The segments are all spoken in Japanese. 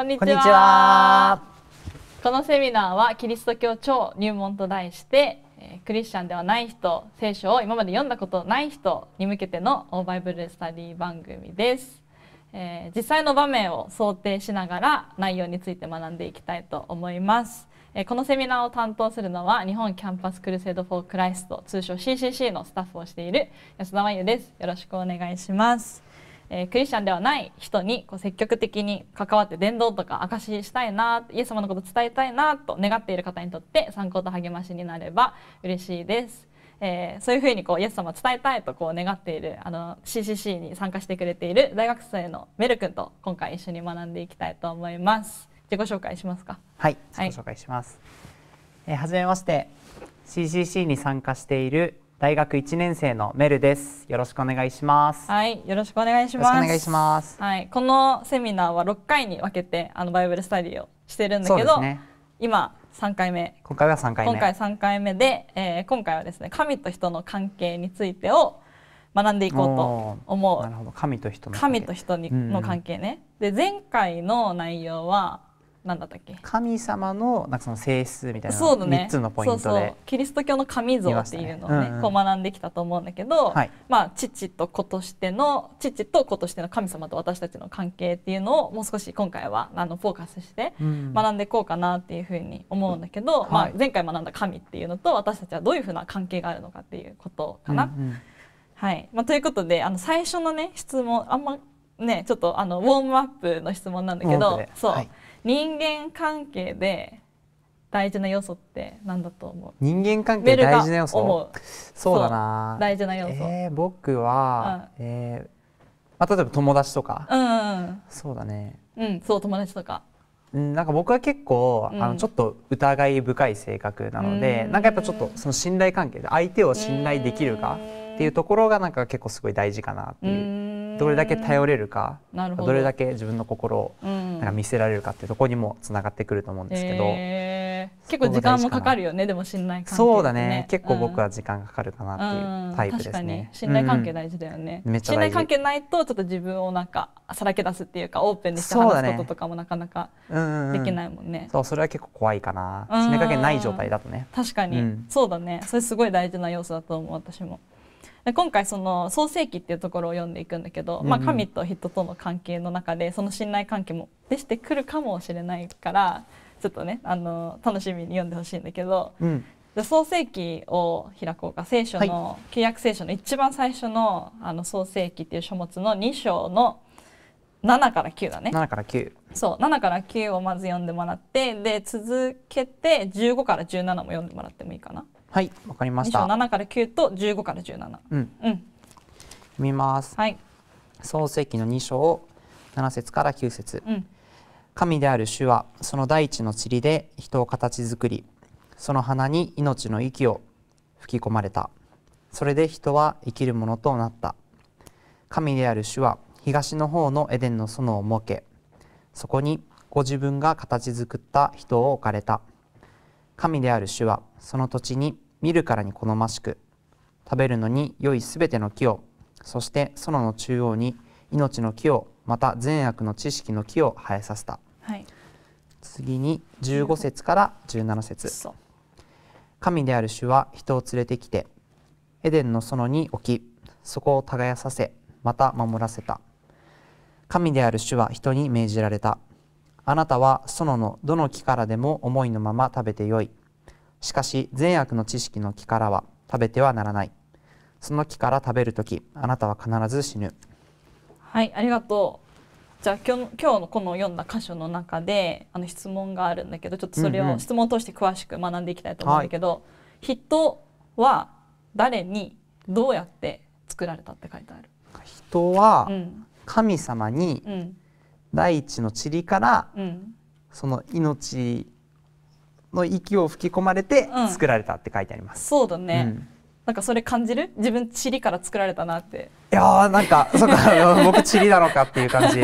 こんにちはこのセミナーはキリスト教超入門と題して、えクリスチャンではない人聖書を今まで読んだことない人に向けてのオーバイブルスタディ番組です、えー、実際の場面を想定しながら内容について学んでいきたいと思いますえー、このセミナーを担当するのは日本キャンパスクルセイド・フォー・クライスト通称 CCC のスタッフをしている安田真由ですよろしくお願いしますえー、クリスチャンではない人にこう積極的に関わって伝道とか証ししたいなイエス様のこと伝えたいなと願っている方にとって参考と励ましになれば嬉しいです。えー、そういうふうにこうイエス様を伝えたいとこう願っているあの CCC に参加してくれている大学生のメル君と今回一緒に学んでいきたいと思います。自己紹介しますか。はい、はい、自己紹介します。えー、初めまして CCC に参加している大学一年生のメルです。よろしくお願いします。はい、よろしくお願いします。お願いします。はい、このセミナーは六回に分けてあのバイブルスタディをしてるんだけど、ね、今三回目。今回は三回目。今回三回目で、えー、今回はですね、神と人の関係についてを学んでいこうと思う。なるほど、神と人の神と人の関係ね。で前回の内容はなんだったっけ神様のなんかその性質みたいな3つのポイントで、そう、ね、そうキリスト教の神像っていうのをね、ねうんうん、こう学んできたと思うんだけど、はい、まあ、父と子としての父と子としての神様と私たちの関係っていうのをもう少し今回はあのフォーカスして学んでいこうかなっていうふうに思うんだけど、うん、まあ、前回学んだ神っていうのと私たちはどういうふうな関係があるのかっていうことかな。うんうん、はいまあ、ということであの最初の、ね、質問あんまねちょっとあのウォームアップの質問なんだけど、そう、はい人間関係で大事な要素って何だと思う人間関係大事な要素そうだな大事な要素、えー、僕は、うん、えー、まあ、例えば友達とか、うん、うん、そうだねうんそう友達とかうんなんか僕は結構、うん、あのちょっと疑い深い性格なので、うん、なんかやっぱちょっとその信頼関係で相手を信頼できるかっていうところがなんか結構すごい大事かなっていう。どれだけ頼れるかどれだけ自分の心をなんか見せられるかっていうところにもつながってくると思うんですけど、えー、結構時間もかかるよねでも信頼関係、ね、そうだね結構僕は時間かかるかなっていうタイプですね、うん、信頼関係大事だよね、うん、信頼関係ないとちょっと自分をなんかさらけ出すっていうかオープンにして話すこととかもなかなかできないもんねそう、ねうんうん、それは結構怖いかな信頼関係ない状態だとね確かに、そうだねそれすごい大事な要素だと思う私も。今回その創世記っていうところを読んでいくんだけど、うん、まあ、神と人との関係の中でその信頼関係も出してくるかもしれないからちょっとねあの楽しみに読んでほしいんだけど、うん、じゃ創世記を開こうか聖書の、はい、旧約聖書の一番最初のあの創世記っていう書物の2章の7から9だね。7から9そう7から9をまず読んでもらってで続けて15から17も読んでもらってもいいかな。はい、わかりました。七から九と十五から十七。うん。うん。見ます。はい。創世記の二章七節から九節。うん。神である主はその大地の塵で人を形作り、その花に命の息を吹き込まれた。それで人は生きるものとなった。神である主は東の方のエデンの園を設け、そこにご自分が形作った人を置かれた。神である主はその土地に見るからに好ましく食べるのに良いすべての木をそして園の中央に命の木をまた善悪の知識の木を生えさせた、はい、次に15節から17節神である主は人を連れてきてエデンの園に置きそこを耕させまた守らせた神である主は人に命じられたあなたは園のどの木からでも思いのまま食べてよい。しかし善悪の知識の木からは食べてはならない。その木から食べるとき、あなたは必ず死ぬ。はい、ありがとう。じゃあ今日今日のこの読んだ箇所の中であの質問があるんだけどちょっとそれを質問を通して詳しく学んでいきたいと思うんだけど、うんうん、人は誰にどうやって作られたって書いてある人は神様に大地の塵から、うん、その命の息を吹き込まれて作られたって書いてあります。そうだね、なんかそれ感じる自分塵から作られたなっていやーなんかそっか 僕塵なのかっていう感じい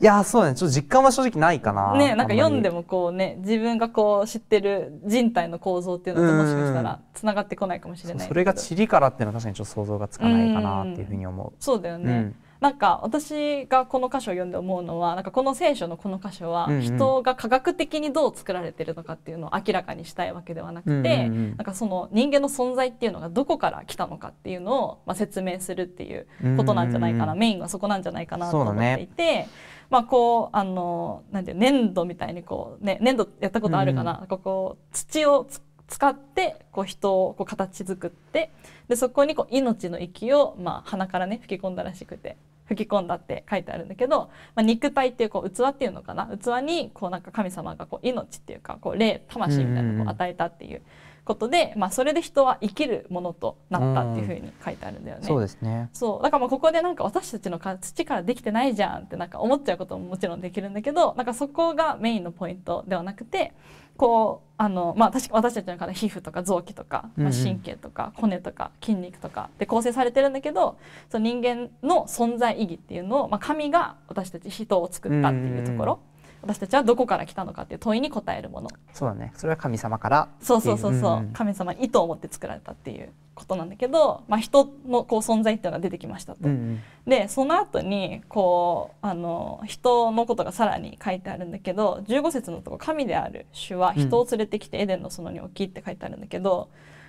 やそうねちょっと実感は正直ないかなねなんか読んでもこうね自分がこう知ってる人体の構造っていうのともしかしたら繋がってこないかもしれないそれが塵からっていうのは確かにちょっと想像がつかないかなっていうふうに思うそうだよね、うんなんか私がこの箇所を読んで思うのはなんかこの聖書のこの箇所は人が科学的にどう作られてるのかっていうのを明らかにしたいわけではなくて、なんかその人間の存在っていうのがどこから来たのかっていうのを、まあ、説明するっていうことなんじゃないかな、メインはそこなんじゃないかなと思っていて。まあこうあのなんて粘土みたいにこうね粘土やったことあるかな、うん、ここ土を使ってこう人をこう形作ってでそこにこう命の息をまあ鼻からね吹き込んだらしくて吹き込んだって書いてあるんだけど、まあ、肉体っていうこう器っていうのかな器にこうなんか神様がこう命っていうかこう霊魂みたいなのを与えたっていうことで、まあ、それで人は生きるものとなったっていうふうに書いてあるんだよね。うそうですねそうだからまあここでなんか私たちの土からできてないじゃんってなんか思っちゃうことももちろんできるんだけどなんかそこがメインのポイントではなくてこうあのまあ、私私たちのか皮膚とか臓器とか、まあ、神経とか骨とか筋肉とかで構成されてるんだけどその人間の存在意義っていうのを、まあ、神が私たち人を作ったっていうところ、私たちはどこから来たのかっていう問いに答えるものそうだねそれは神様からそうそうそうそう、神様意図を持って作られたっていうことなんだけど、まあ、人のこう存在っていうのが出てきましたと。うんうん、でその後にこうあの人のことがさらに書いてあるんだけど15節のとこ「神である主は人を連れてきてエデンの園に置き」って書いてあるんだけど、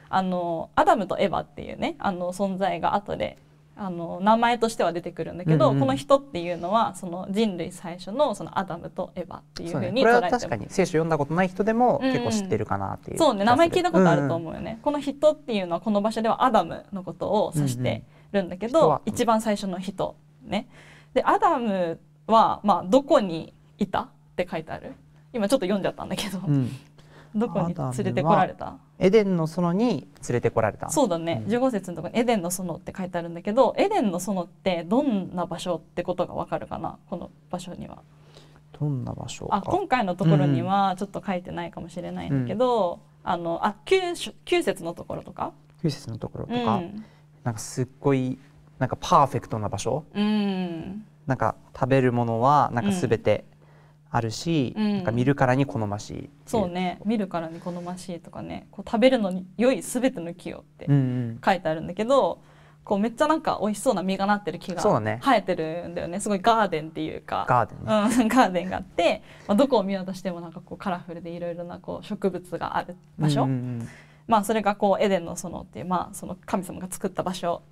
うん、あのアダムとエヴァっていうねあの存在が後であの名前としては出てくるんだけど、うんうん、この人っていうのはその人類最初のそのアダムとエヴァっていうふうに捉えて、ね、確かに聖書読んだことない人でも結構知ってるかなっていう、うん、そうね名前聞いたことあると思うよね、うんうん、この人っていうのはこの場所ではアダムのことを指してるんだけど、うんうん、一番最初の人ねでアダムはまあどこにいたって書いてある今ちょっと読んじゃったんだけど、うんどこに連れてこられたエデンの園に連れてこられたそうだね、うん、15節のとこに「エデンの園」って書いてあるんだけどエデンの園ってどんな場所ってことがわかるかなこの場所には。どんな場所あ今回のところにはちょっと書いてないかもしれないんだけど、うん、あのあ 9, 9節のところとか9節のところとか、うん、なんかすっごいなんかパーフェクトな場所、うん、なんか食べるものはなんか全て、うんあるし、うん、なんか見るからに好ましいそうね見るからに好ましいとかねこう食べるのに良い全ての木をって書いてあるんだけど、うんうん、こうめっちゃなんか美味しそうな実がなってる木が生えてるんだよね、ね、すごいガーデンっていうかガーデン、ね、うん、ガーデンがあって、まあ、どこを見渡してもなんかこうカラフルでいろいろなこう植物がある場所、うんうんまあ、それがこうエデンの園っていう、まあ、その神様が作った場所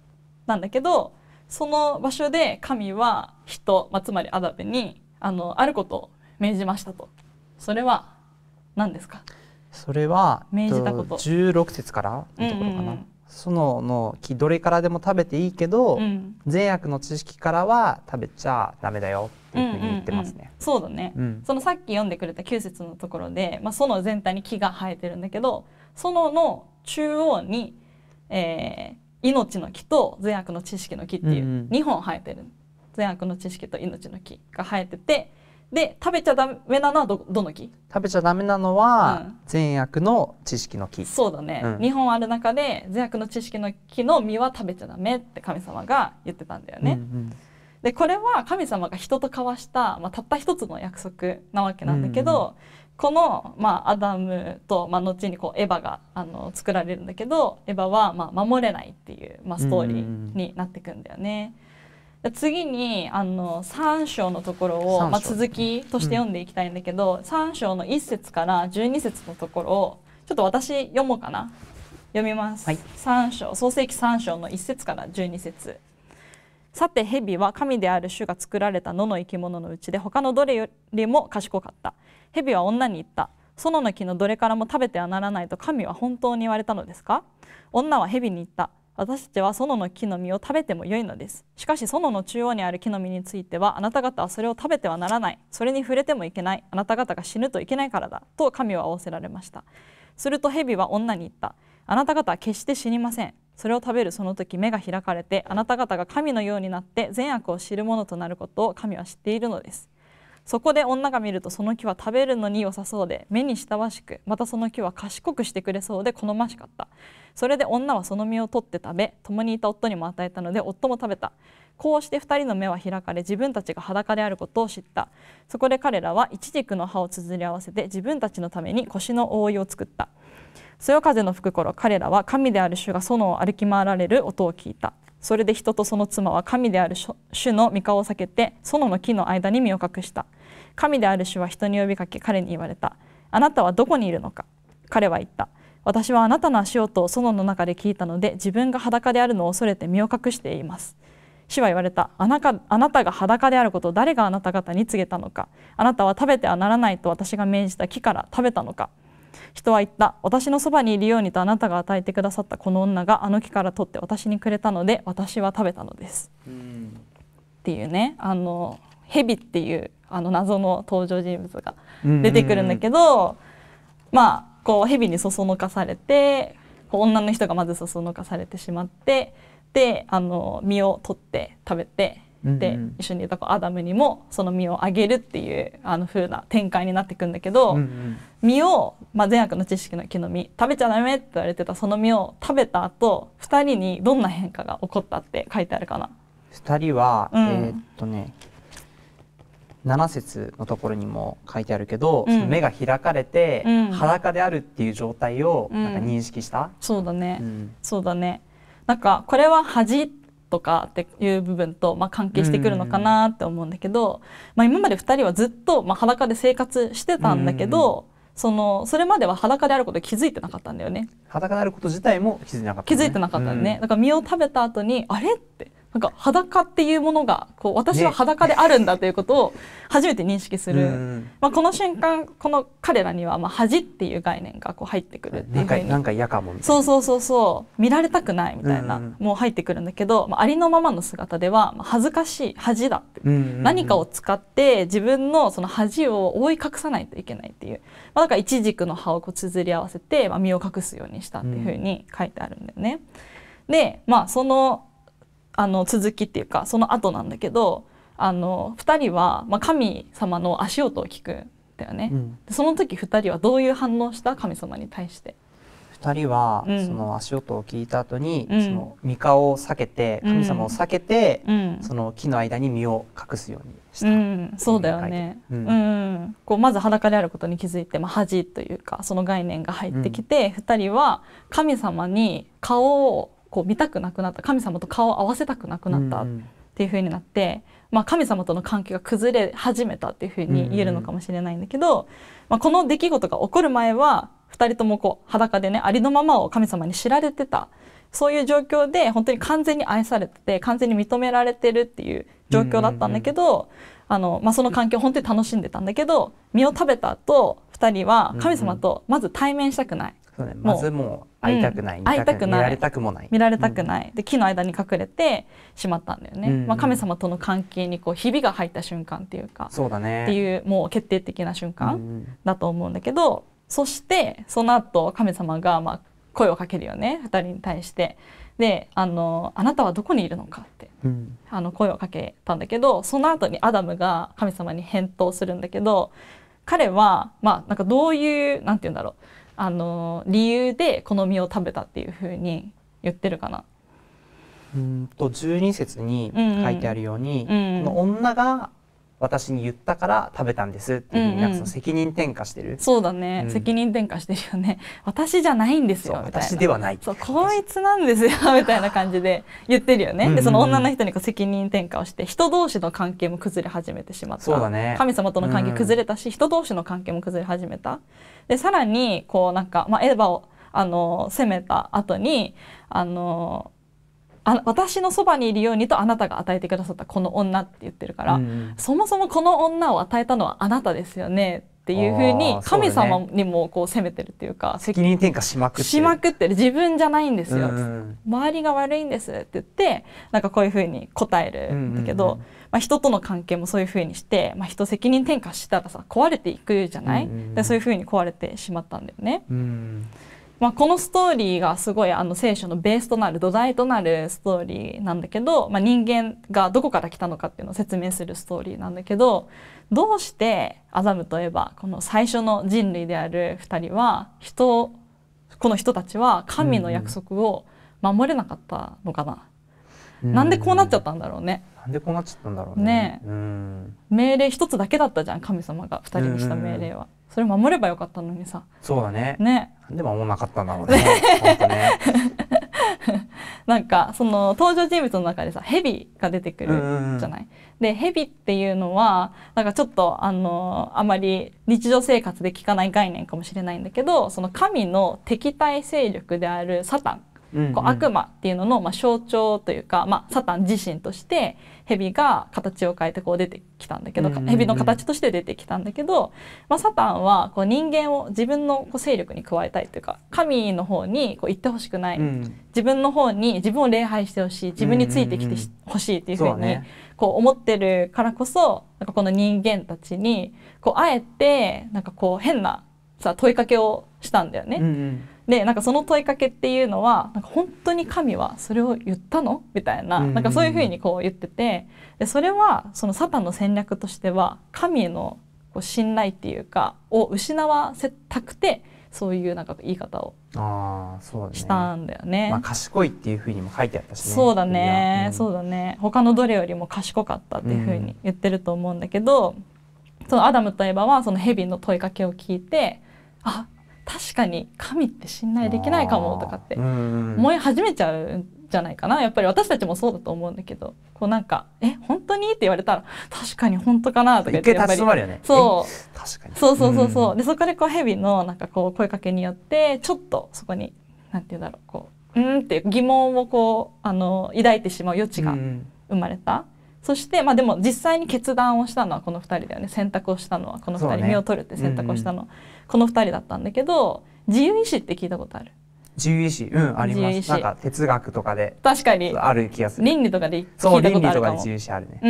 なんだけどその場所で神は人、まあ、つまりアダベにあのあること命じましたとそれは何ですかそれは命じたこと16節からのところかな、うんうん、園の木どれからでも食べていいけど、うん、善悪の知識からは食べちゃダメだよっていうふうに言ってますね、うんうんうん、そうだね、うん、そのさっき読んでくれた九節のところで、まあ、その全体に木が生えてるんだけどそのの中央に、えー、命の木と善悪の知識の木っていう二本生えてる、うんうん、善悪の知識と命の木が生えててで食べちゃダメなのはどどの木食べちゃダメなのは、うん、善悪の知識の木そうだね、うん、2本ある中で善悪の知識の木の実は食べちゃダメって神様が言ってたんだよね。うんうん、でこれは神様が人と交わした、まあ、たった一つの約束なわけなんだけど、うんうん、この、まあ、アダムと、まあ、後にこうエヴァがあの作られるんだけどエヴァは、まあ、守れないっていう、まあ、ストーリーになっていくんだよね。うんうん次にあの3章のところを、まあ、続きとして読んでいきたいんだけど、うん、3章の1節から12節のところをちょっと私読もうかな読みます、はい、3章創世紀3章の1節から12節さて蛇は神である主が作られた野の生き物のうちで他のどれよりも賢かった蛇は女に言った園の木のどれからも食べてはならないと神は本当に言われたのですか女は蛇に言った私たちは園の木の実を食べても良いのですしかし園の中央にある木の実についてはあなた方はそれを食べてはならないそれに触れてもいけないあなた方が死ぬといけないからだと神は仰せられましたすると蛇は女に言ったあなた方は決して死にませんそれを食べるその時目が開かれてあなた方が神のようになって善悪を知るものとなることを神は知っているのですそこで女が見るとその木は食べるのに良さそうで目に親しくまたその木は賢くしてくれそうで好ましかったそれで女はその実を取って食べ共にいた夫にも与えたので夫も食べたこうして2人の目は開かれ自分たちが裸であることを知ったそこで彼らは一軸の葉をつづり合わせて自分たちのために腰の覆いを作ったそよ風の吹く頃彼らは神である主が園を歩き回られる音を聞いたそれで人とその妻は神である主の御顔を避けて園の木の間に身を隠した神である主は人に呼びかけ彼に言われたあなたはどこにいるのか彼は言った私はあなたの足音を園の中で聞いたので自分が裸であるのを恐れて身を隠しています主は言われたあなたが裸であることを誰があなた方に告げたのかあなたは食べてはならないと私が命じた木から食べたのか人は言った私のそばにいるようにとあなたが与えてくださったこの女があの木から取って私にくれたので私は食べたのです、うん、っていうねあの蛇っていうあの謎の登場人物が出てくるんだけど、まあこう蛇にそそのかされて女の人がまずそそのかされてしまってであの身を取って食べてで、う一緒にいた子アダムにもその実をあげるっていうあの風な展開になっていくんだけど、うんうん、実を、まあ、善悪の知識の木の実食べちゃダメって言われてたその実を食べた後2人にどんな変化が起こったって書いてあるかな2人は、うん、えー、っとね7節のところにも書いてあるけど、うん、目が開かれて、裸であるっていう状態をなんか認識した、そうだね、そうだねなんかこれは恥とかっていう部分と、まあ、関係してくるのかなって思うんだけど、まあ、今まで2人はずっと、まあ、裸で生活してたんだけど、そのそれまでは裸であること気づいてなかったんだよね。裸であること自体も気づいてなかった、ね、気づいてなかったね、だから身を食べた後にあれってなんか裸っていうものがこう私は裸であるんだということを初めて認識する、ね、まあ、この瞬間この彼らにはまあ恥っていう概念がこう入ってくるっていうふうになんか嫌かもそうそうそうそう見られたくないみたいな、もう入ってくるんだけど、まあ、ありのままの姿では恥ずかしい恥だって、何かを使って自分のその恥を覆い隠さないといけないっていう、まあ、だから一軸の葉をこう綴り合わせて、まあ、身を隠すようにしたっていうふうに書いてあるんだよね。でまあそのあの続きっていうかその後なんだけどあの2人は、まあ、神様の足音を聞くんだよね、うん、その時2人はどういう反応した神様に対して。2人は、その足音を聞いた後に、うん、その三顔を避けて神様を避けて、うん、その木の間に身を隠すようにした、そうだよね、うんこうまず裸であることに気づいて、まあ、恥というかその概念が入ってきて、うん、2人は神様に顔をこう見たくなくなった神様と顔を合わせたくなくなったっていうふうになって、まあ、神様との関係が崩れ始めたっていうふうに言えるのかもしれないんだけど、まあ、この出来事が起こる前は2人ともこう裸でねありのままを神様に知られてたそういう状況で本当に完全に愛されてて完全に認められてるっていう状況だったんだけど、あのまあ、その関係を本当に楽しんでたんだけど身を食べた後2人は神様とまず対面したくない。そうね、まずもう会いたくない,、会いたくない見られたくもない見られたくない、で木の間に隠れてしまったんだよね、まあ、神様との関係にこうひびが入った瞬間っていうかそうだねっていうもう決定的な瞬間だと思うんだけど、そしてその後神様がまあ声をかけるよね2人に対して。であの「あなたはどこにいるのか」って、うん、あの声をかけたんだけどその後にアダムが神様に返答するんだけど彼はまあなんかどういうなんて言うんだろうあの理由でこの実を食べたっていうふうに言ってるかな。うんと十二節に書いてあるように、うんうん、この女が私に言ったから食べたんですっていうふうになんかその責任転嫁してる、うんうん、そうだね、うん、責任転嫁してるよね 私じゃないんですよ私ではないそうこいつなんですよ みたいな感じで言ってるよねでその女の人にこう責任転嫁をして人同士の関係も崩れ始めてしまったそうだ、ね、神様との関係崩れたし、うん、人同士の関係も崩れ始めたでさらにこうなんか、まあ、エヴァをあの責めた後にあのあ私のそばにいるようにとあなたが与えてくださったこの女って言ってるから、うん、そもそもこの女を与えたのはあなたですよねっていうふうに神様にもこう責めてるっていうか、ね、責任転嫁しまくってるしまくってる自分じゃないんですよ、うん、周りが悪いんですって言ってなんかこういうふうに答えるんだけど、うんうんうん、まあ、人との関係もそういうふうにして、まあ、人責任転嫁したらさ壊れていくじゃない、うんうん、でそういうふうに壊れてしまったんだよね。うんまあ、このストーリーがすごいあの聖書のベースとなる土台となるストーリーなんだけど、まあ、人間がどこから来たのかっていうのを説明するストーリーなんだけどどうしてアザムといえばこの最初の人類である2人は人この人たちは神の約束を守れなかったのかな、うん、なんでこうなっちゃったんだろうね。なんでこうなっちゃったんだろうね。ね、うん、命令一つだけだったじゃん神様が2人にした命令は。うんそれ守ればよかったのにさそうだねねなんで守んなかったんだろうね ねなんかその登場人物の中でさヘビが出てくるじゃない。でヘビっていうのはなんかちょっとあのあまり日常生活で聞かない概念かもしれないんだけどその神の敵対勢力であるサタン、うんうん、こう悪魔っていうのの、まあ、象徴というか、まあ、サタン自身として蛇が形を変えてこう出てきたんだけど、うんうん、蛇の形として出てきたんだけど、まあ、サタンはこう人間を自分のこう勢力に加えたいというか神の方にこう行ってほしくない、うん、自分の方に自分を礼拝してほしい自分についてきてほしいっていうふうにこう思ってるからこそなんかこの人間たちにこうあえてなんかこう変なさ問いかけをしたんだよね。うんうんでなんかその問いかけっていうのはなんか本当に神はそれを言ったのみたいななんかそういうふうにこう言っててでそれはそのサタンの戦略としては神へのこう信頼っていうかを失わせたくてそういうなんか言い方をしたんだよね。ねまあ、賢いっていうふうにも書いてあったし、ね、そうだね、うん、そうだね他のどれよりも賢かったっていうふうに言ってると思うんだけど、うん、そのアダムとエバはその蛇の問いかけを聞いてあ確かに神って信頼できないかもとかって思い始めちゃうんじゃないかなやっぱり私たちもそうだと思うんだけどこうなんか「え本当に?」って言われたら「確かに本当かな」とか言ってやっぱり、そうそうそうそうそうでそこでこう蛇のなんかこう声かけによってちょっとそこになんて言うんだろうこう「うん」って疑問をこうあの抱いてしまう余地が生まれた。そして、まあ、でも実際に決断をしたのはこの2人だよね選択をしたのはこの2人、ね、目を取るって選択をしたのうんうん、この二人だったんだけど自由意志って聞いたことある自由意志うんありますなんか哲学とかで確かにある気がする倫理とかで聞いたことある倫理とかで自由意志あるねう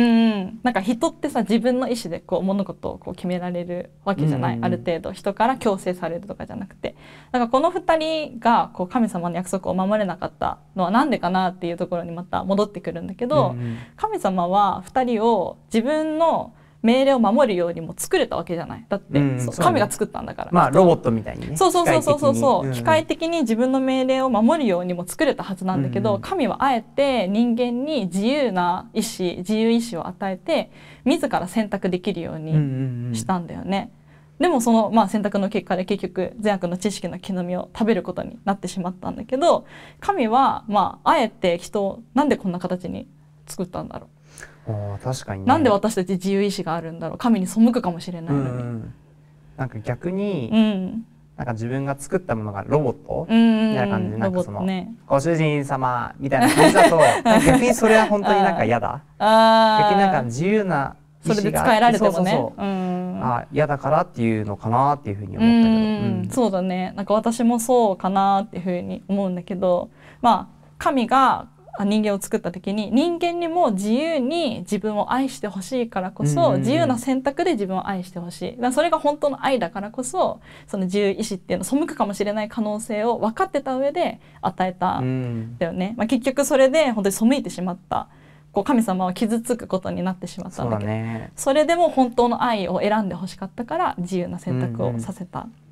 んなんか人ってさ自分の意志でこう物事をこう決められるわけじゃない、ある程度人から強制されるとかじゃなくてなんかこの2人がこう神様の約束を守れなかったのは何でかなっていうところにまた戻ってくるんだけど、神様は2人を自分の命令を守るようにも作れたわけじゃないだって、うん、神が作ったんだから、まあロボットみたいに、ね、そうそうそうそうそう機械的に自分の命令を守るようにも作れたはずなんだけど、うん、神はあえて人間に自由な意志自由意志を与えて自ら選択できるようにしたんだよね。でもその、まあ、選択の結果で結局善悪の知識の木の実を食べることになってしまったんだけど神は、まあ、あえて人をなんでこんな形に作ったんだろう確かに、ね、なんで私たち自由意志があるんだろう神に背くかもしれないのに、うん、なんか逆に、うん、なんか自分が作ったものがロボットみたいな感じでなんかその、ね、ご主人様みたいな感じだと 逆にそれは本当になんか嫌だ逆になんか自由なそれで使えられてもねそうそうあ嫌だからっていうのかなっていうふうに思ったけど、うん、そうだねなんか私もそうかなっていうふうに思うんだけどまあ神が人間を作った時に人間にも自由に自分を愛してほしいからこそ、自由な選択で自分を愛してほしいだそれが本当の愛だからこそその自由意志っていうの背くかもしれない可能性を分かってた上で与えたんだよね、まあ、結局それで本当に背いてしまったこう神様は傷つくことになってしまったんだけどそ、ね,、れでも本当の愛を選んでほしかったから自由な選択をさせた。うんうん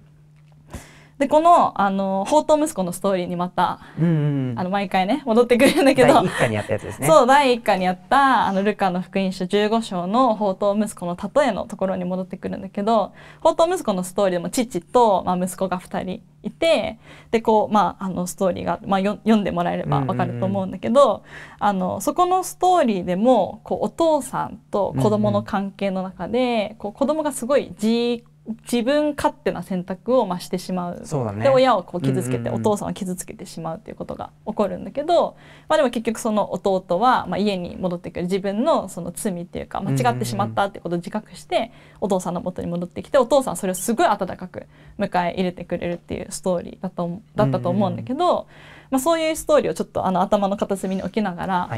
でこのあの宝刀息子のストーリーにまた、うんうん、あの毎回ね戻ってくるんだけど第1課にやったやつですねそう第1巻にやったあのルカの福音書15章の宝刀息子の例えのところに戻ってくるんだけど宝刀息子のストーリーも父と、まあ、息子が2人いてでこう、まあ、あのストーリーが、まあ、よ読んでもらえればわかると思うんだけど、うんうんうん、あのそこのストーリーでもこうお父さんと子供の関係の中で、うんうん、こう子供がすごい自自分勝手な選択をまあしてしまうそうだ、ね、で親をこう傷つけて、お父さんを傷つけてしまうっていうことが起こるんだけど、まあ、でも結局その弟はまあ家に戻ってくる自分のその罪っていうか間違ってしまったってことを自覚してお父さんの元に戻ってきてお父さんはそれをすごい温かく迎え入れてくれるっていうストーリーだとだったと思うんだけど、まあ、そういうストーリーをちょっとあの頭の片隅に置きながら、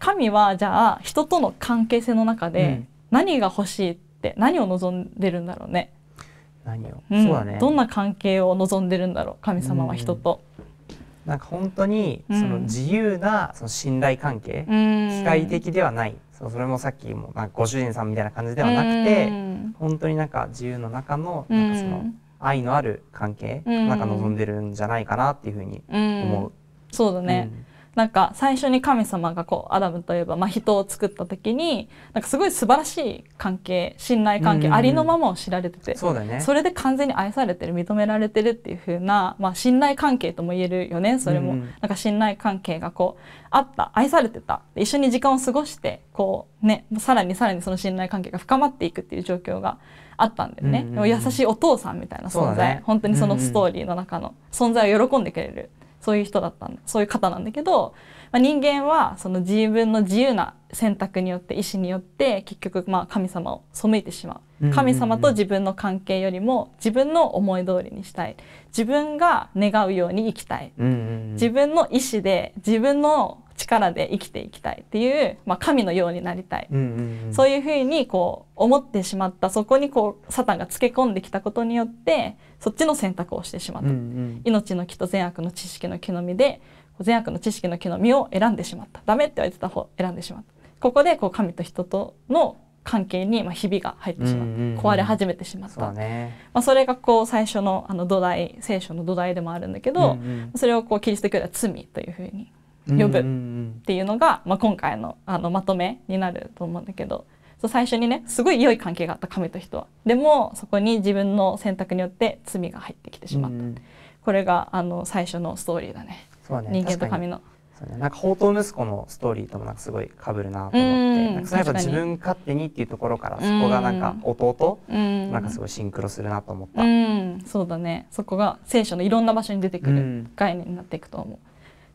神はじゃあ人との関係性の中で何が欲しいって何を望んでるんだろうね。何を、うん、そうだねどんな関係を望んでるんだろう神様は人と。なんか本当にその自由なその信頼関係、機械的ではないそれもさっきもなんかご主人さんみたいな感じではなくて、本当になんか自由の中のなんかその愛のある関係、なんか望んでるんじゃないかなっていうふうに思う。そうだね、うんなんか最初に神様がこうアダムといえば、まあ、人を作った時になんかすごい素晴らしい関係信頼関係、ありのままを知られててそ、れで完全に愛されてる認められてるっていう風なまな、あ、信頼関係とも言えるよねそれも、なんか信頼関係がこうあった愛されてた一緒に時間を過ごしてこう、ね、さらにさらにその信頼関係が深まっていくっていう状況があったんだよね、優しいお父さんみたいな存在、本当にそのストーリーの中の存在を喜んでくれる。そういう人だったんだそういう方なんだけど、まあ、人間はその自分の自由な選択によって意思によって結局まあ神様を背いてしまう神様と自分の関係よりも自分の思い通りにしたい自分が願うように生きたい自分の意思で自分の力で生きていきたいっていう、まあ、神のようになりたい、そういうふうにこう思ってしまったそこにこうサタンがつけ込んできたことによってそっちの選択をしてしまった、うんうん、命の木と善悪の知識の木の実で善悪の知識の木の実を選んでしまったダメって言われてた方選んでしまったここでこう神と人との関係にまあひびが入ってしまった、うんうんうん、壊れ始めてしまった、ね、まあ、それがこう最初のあの土台聖書の土台でもあるんだけど、うんうん、それをこうキリスト教では罪というふうに呼ぶっていうのが、まあ、今回のあのまとめになると思うんだけどそう最初にねすごい良い関係があった神と人はでもそこに自分の選択によって罪が入ってきてしまった、うん、これがあの最初のストーリーだね、ね、人間と神の。なんか宝刀息子のストーリーともなんかすごいかぶるなと思って、なんかそ自分勝手にっていうところからそこがなんか弟、ん、なんかすごいシンクロするなと思った、うそうだねそこが聖書のいろんな場所に出てくる概念になっていくと思う。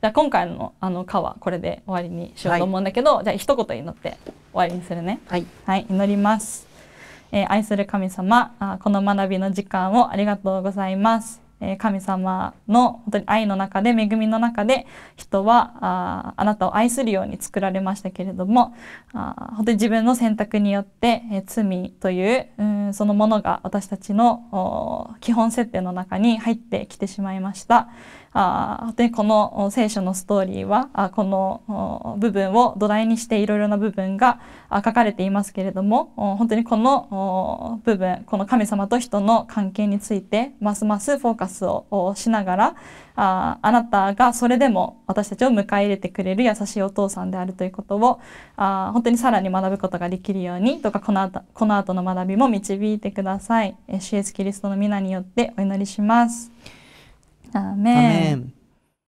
じゃあ今回のあの歌はこれで終わりにしようと思うんだけど、はい、じゃあ一言祈って終わりにするね。はい、はい、祈ります。えー、愛する神様あ、この学びの時間をありがとうございます。え神様の本当に愛の中で恵みの中で人はああなたを愛するように作られましたけれどもあ本当に自分の選択によって、え罪といううんそのものが私たちの基本設定の中に入ってきてしまいました。あ本当にこの聖書のストーリーはあこの部分を土台にしていろいろな部分が書かれていますけれども本当にこの部分この神様と人の関係についてますますフォーカスカスをしながらああなたがそれでも私たちを迎え入れてくれる優しいお父さんであるということをあ本当にさらに学ぶことができるようにとかこの後この後の学びも導いてください。シエスキリストの皆によってお祈りします。アーメン